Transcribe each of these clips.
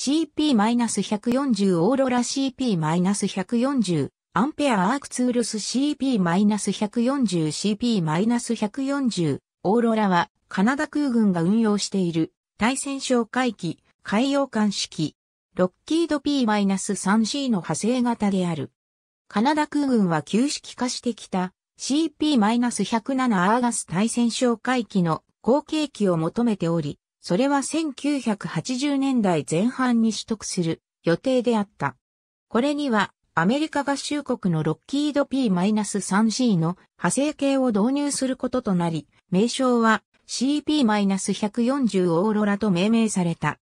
CP-140 オーロラ CP-140 アンペアアークツールス CP-140 CP-140 オーロラはカナダ空軍が運用している対戦哨戒機海洋艦式ロッキード P-3C の派生型である。カナダ空軍は旧式化してきた CP-107 アーガス対戦哨戒機の後継機を求めており、それは1980年代前半に取得する予定であった。これにはアメリカ合衆国のロッキード P-3C の派生系を導入することとなり、名称は CP-140 オーロラと命名された。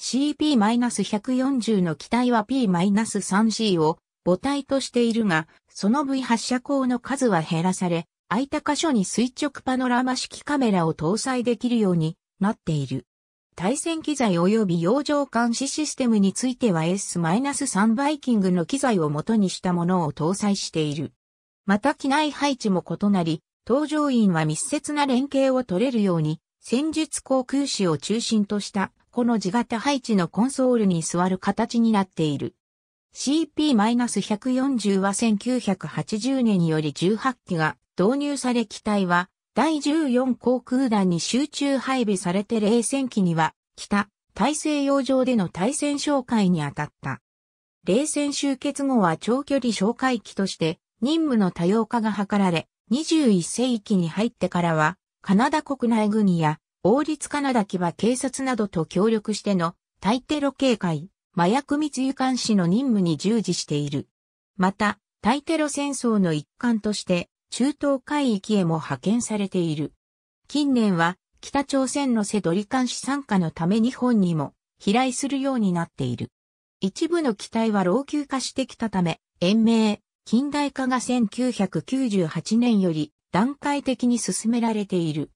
CP-140 の機体は P-3C を母体としているが、その V 発射口の数は減らされ、空いた箇所に垂直パノラマ式カメラを搭載できるようになっている。対戦機材及び洋上監視システムについては S-3 バイキングの機材を元にしたものを搭載している。また機内配置も異なり、搭乗員は密接な連携を取れるように、戦術航空士を中心としたこの地型配置のコンソールに座る形になっている。CP-140 は1980年により18機が導入され機体は第14航空団に集中配備されて冷戦期には、北、大西洋上での対戦哨戒に当たった。冷戦終結後は長距離哨戒機として任務の多様化が図られ、21世紀に入ってからは、カナダ国内軍や王立カナダ騎馬警察などと協力しての対テロ警戒、麻薬密輸監視の任務に従事している。また、対テロ戦争の一環として、中東海域へも派遣されている。近年は北朝鮮のセドリカン資産化のため日本にも飛来するようになっている。一部の機体は老朽化してきたため、延命、近代化が1998年より段階的に進められている。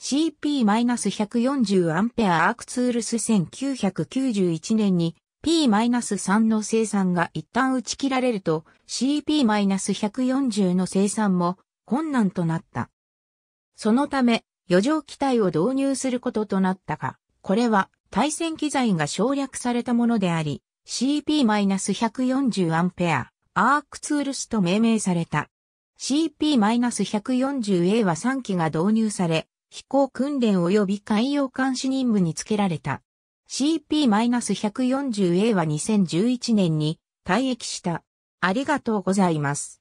CP-140 アンペアアークツールス1991年に P-3 の生産が一旦打ち切られると CP-140 の生産も困難となった。そのため、余剰機体を導入することとなったが、これは対戦機材が省略されたものであり、CP-140 アンペア、アークツールスと命名された。CP-140A は3機が導入され、飛行訓練及び海洋監視任務につけられた。CP-140A は2011年に退役した。ありがとうございます。